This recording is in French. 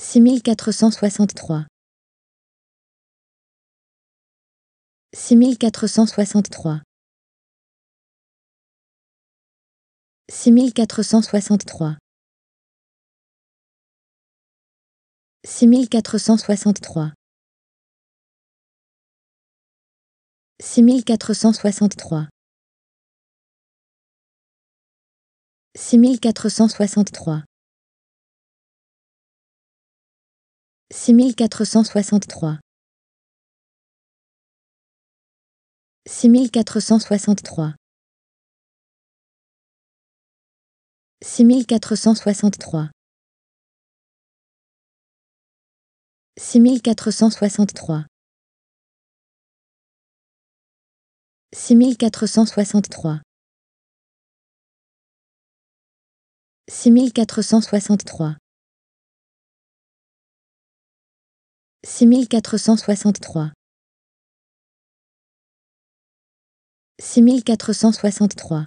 6463 6463 6463 6463 6463 6463 6463 6463 6463 6463 6463 6463 six mille quatre cent soixante-trois six mille quatre cent soixante-trois